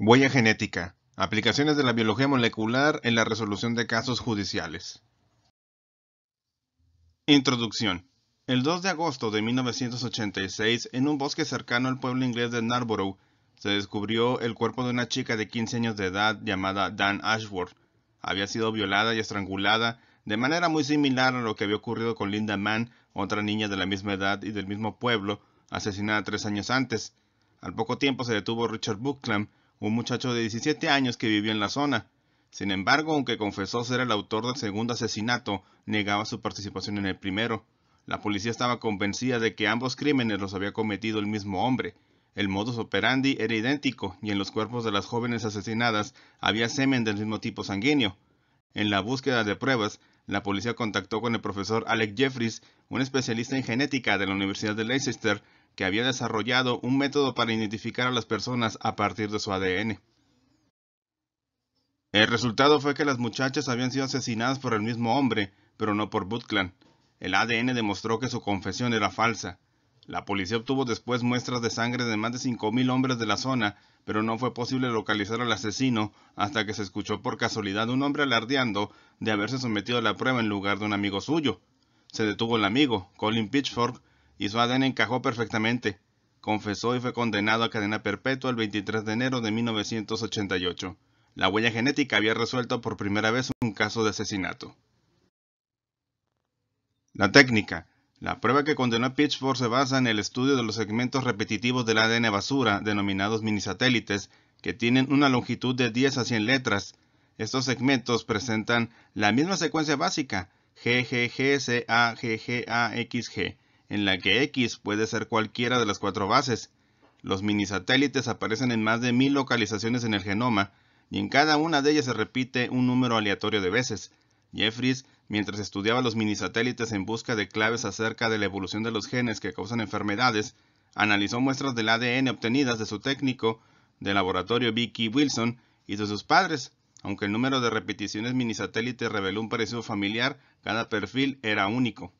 Huella genética. Aplicaciones de la biología molecular en la resolución de casos judiciales. Introducción. El 2 de agosto de 1986, en un bosque cercano al pueblo inglés de Narborough, se descubrió el cuerpo de una chica de 15 años de edad llamada Dan Ashworth. Había sido violada y estrangulada de manera muy similar a lo que había ocurrido con Linda Mann, otra niña de la misma edad y del mismo pueblo, asesinada tres años antes. Al poco tiempo se detuvo Richard Buckland, un muchacho de 17 años que vivió en la zona. Sin embargo, aunque confesó ser el autor del segundo asesinato, negaba su participación en el primero. La policía estaba convencida de que ambos crímenes los había cometido el mismo hombre. El modus operandi era idéntico y en los cuerpos de las jóvenes asesinadas había semen del mismo tipo sanguíneo. En la búsqueda de pruebas, la policía contactó con el profesor Alec Jeffries, un especialista en genética de la Universidad de Leicester, que había desarrollado un método para identificar a las personas a partir de su ADN. El resultado fue que las muchachas habían sido asesinadas por el mismo hombre, pero no por Butclan. El ADN demostró que su confesión era falsa. La policía obtuvo después muestras de sangre de más de 5.000 hombres de la zona, pero no fue posible localizar al asesino hasta que se escuchó por casualidad un hombre alardeando de haberse sometido a la prueba en lugar de un amigo suyo. Se detuvo el amigo, Colin Pitchfork, y ADN encajó perfectamente. Confesó y fue condenado a cadena perpetua el 23 de enero de 1988. La huella genética había resuelto por primera vez un caso de asesinato. La técnica. La prueba que condenó a se basa en el estudio de los segmentos repetitivos del ADN basura, denominados minisatélites, que tienen una longitud de 10 a 100 letras. Estos segmentos presentan la misma secuencia básica, GGGCAGGAXG, en la que X puede ser cualquiera de las cuatro bases. Los minisatélites aparecen en más de mil localizaciones en el genoma, y en cada una de ellas se repite un número aleatorio de veces. Jeffries, mientras estudiaba los minisatélites en busca de claves acerca de la evolución de los genes que causan enfermedades, analizó muestras del ADN obtenidas de su técnico del laboratorio Vicky Wilson y de sus padres. Aunque el número de repeticiones minisatélites reveló un parecido familiar, cada perfil era único.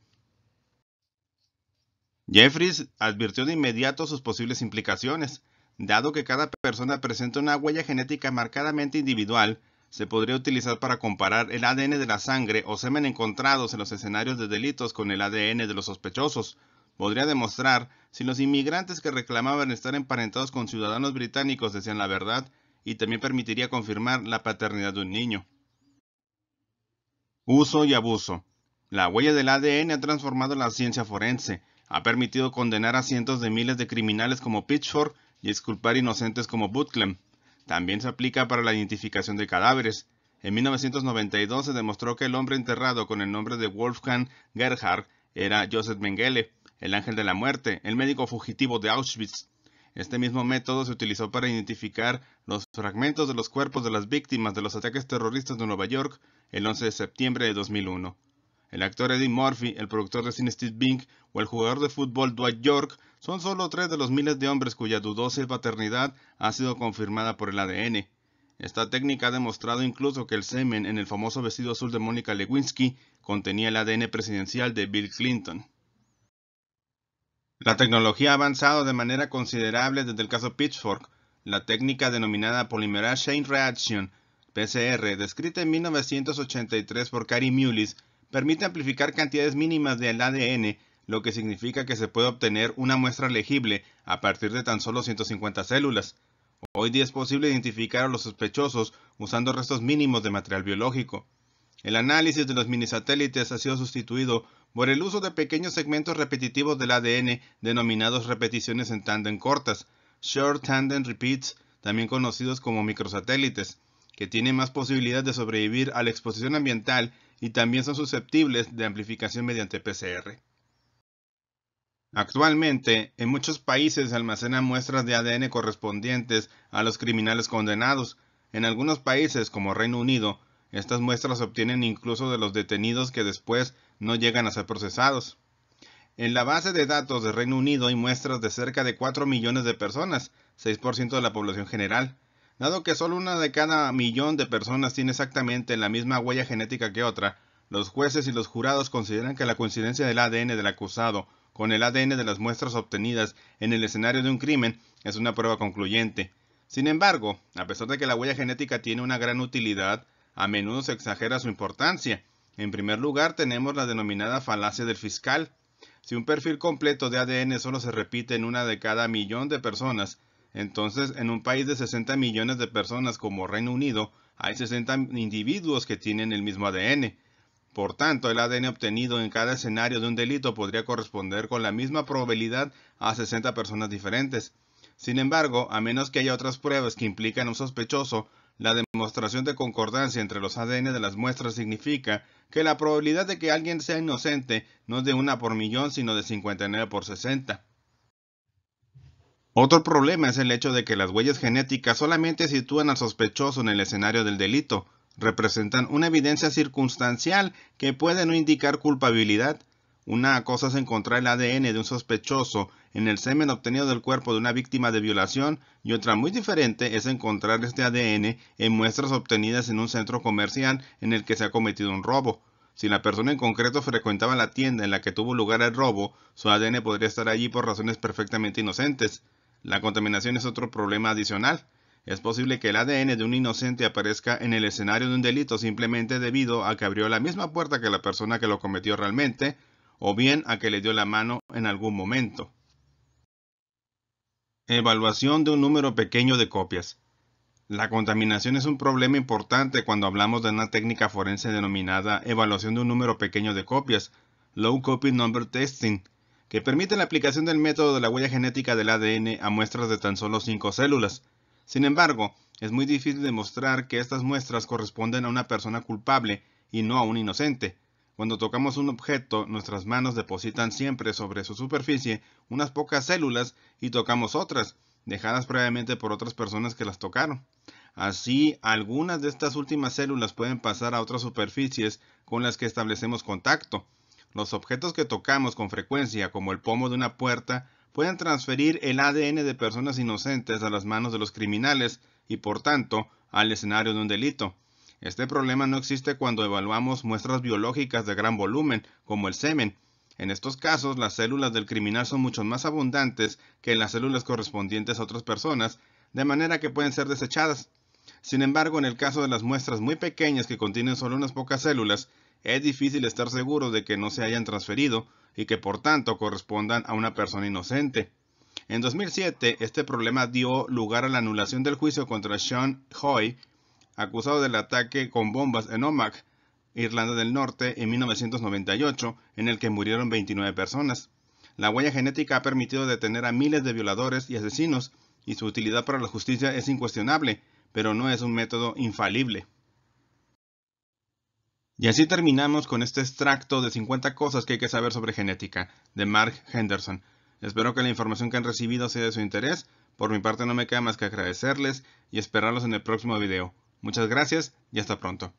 Jeffries advirtió de inmediato sus posibles implicaciones. Dado que cada persona presenta una huella genética marcadamente individual, se podría utilizar para comparar el ADN de la sangre o semen encontrados en los escenarios de delitos con el ADN de los sospechosos. Podría demostrar si los inmigrantes que reclamaban estar emparentados con ciudadanos británicos decían la verdad y también permitiría confirmar la paternidad de un niño. Uso y abuso. La huella del ADN ha transformado la ciencia forense ha permitido condenar a cientos de miles de criminales como Pitchfork y exculpar inocentes como Butklem. También se aplica para la identificación de cadáveres. En 1992 se demostró que el hombre enterrado con el nombre de Wolfgang Gerhard era Joseph Mengele, el ángel de la muerte, el médico fugitivo de Auschwitz. Este mismo método se utilizó para identificar los fragmentos de los cuerpos de las víctimas de los ataques terroristas de Nueva York el 11 de septiembre de 2001. El actor Eddie Murphy, el productor de cine Steve Bink o el jugador de fútbol Dwight York son solo tres de los miles de hombres cuya dudosa paternidad ha sido confirmada por el ADN. Esta técnica ha demostrado incluso que el semen en el famoso vestido azul de Mónica Lewinsky contenía el ADN presidencial de Bill Clinton. La tecnología ha avanzado de manera considerable desde el caso Pitchfork. La técnica denominada Polymerase Chain Reaction, PCR, descrita en 1983 por carrie Mullis, permite amplificar cantidades mínimas del ADN, lo que significa que se puede obtener una muestra legible a partir de tan solo 150 células. Hoy día es posible identificar a los sospechosos usando restos mínimos de material biológico. El análisis de los minisatélites ha sido sustituido por el uso de pequeños segmentos repetitivos del ADN denominados repeticiones en tandem cortas, short tandem repeats, también conocidos como microsatélites, que tienen más posibilidad de sobrevivir a la exposición ambiental y también son susceptibles de amplificación mediante PCR. Actualmente, en muchos países se almacenan muestras de ADN correspondientes a los criminales condenados. En algunos países, como Reino Unido, estas muestras se obtienen incluso de los detenidos que después no llegan a ser procesados. En la base de datos de Reino Unido hay muestras de cerca de 4 millones de personas, 6% de la población general. Dado que solo una de cada millón de personas tiene exactamente la misma huella genética que otra, los jueces y los jurados consideran que la coincidencia del ADN del acusado con el ADN de las muestras obtenidas en el escenario de un crimen es una prueba concluyente. Sin embargo, a pesar de que la huella genética tiene una gran utilidad, a menudo se exagera su importancia. En primer lugar, tenemos la denominada falacia del fiscal. Si un perfil completo de ADN solo se repite en una de cada millón de personas, entonces, en un país de 60 millones de personas como Reino Unido, hay 60 individuos que tienen el mismo ADN. Por tanto, el ADN obtenido en cada escenario de un delito podría corresponder con la misma probabilidad a 60 personas diferentes. Sin embargo, a menos que haya otras pruebas que implican a un sospechoso, la demostración de concordancia entre los ADN de las muestras significa que la probabilidad de que alguien sea inocente no es de 1 por millón, sino de 59 por 60. Otro problema es el hecho de que las huellas genéticas solamente sitúan al sospechoso en el escenario del delito, representan una evidencia circunstancial que puede no indicar culpabilidad. Una cosa es encontrar el ADN de un sospechoso en el semen obtenido del cuerpo de una víctima de violación y otra muy diferente es encontrar este ADN en muestras obtenidas en un centro comercial en el que se ha cometido un robo. Si la persona en concreto frecuentaba la tienda en la que tuvo lugar el robo, su ADN podría estar allí por razones perfectamente inocentes. La contaminación es otro problema adicional. Es posible que el ADN de un inocente aparezca en el escenario de un delito simplemente debido a que abrió la misma puerta que la persona que lo cometió realmente, o bien a que le dio la mano en algún momento. Evaluación de un número pequeño de copias. La contaminación es un problema importante cuando hablamos de una técnica forense denominada evaluación de un número pequeño de copias, Low Copy Number Testing, que permiten la aplicación del método de la huella genética del ADN a muestras de tan solo cinco células. Sin embargo, es muy difícil demostrar que estas muestras corresponden a una persona culpable y no a un inocente. Cuando tocamos un objeto, nuestras manos depositan siempre sobre su superficie unas pocas células y tocamos otras, dejadas previamente por otras personas que las tocaron. Así, algunas de estas últimas células pueden pasar a otras superficies con las que establecemos contacto, los objetos que tocamos con frecuencia, como el pomo de una puerta, pueden transferir el ADN de personas inocentes a las manos de los criminales y, por tanto, al escenario de un delito. Este problema no existe cuando evaluamos muestras biológicas de gran volumen, como el semen. En estos casos, las células del criminal son mucho más abundantes que las células correspondientes a otras personas, de manera que pueden ser desechadas. Sin embargo, en el caso de las muestras muy pequeñas que contienen solo unas pocas células, es difícil estar seguro de que no se hayan transferido y que por tanto correspondan a una persona inocente. En 2007, este problema dio lugar a la anulación del juicio contra Sean Hoy, acusado del ataque con bombas en Omagh, Irlanda del Norte, en 1998, en el que murieron 29 personas. La huella genética ha permitido detener a miles de violadores y asesinos, y su utilidad para la justicia es incuestionable, pero no es un método infalible. Y así terminamos con este extracto de 50 cosas que hay que saber sobre genética, de Mark Henderson. Espero que la información que han recibido sea de su interés. Por mi parte no me queda más que agradecerles y esperarlos en el próximo video. Muchas gracias y hasta pronto.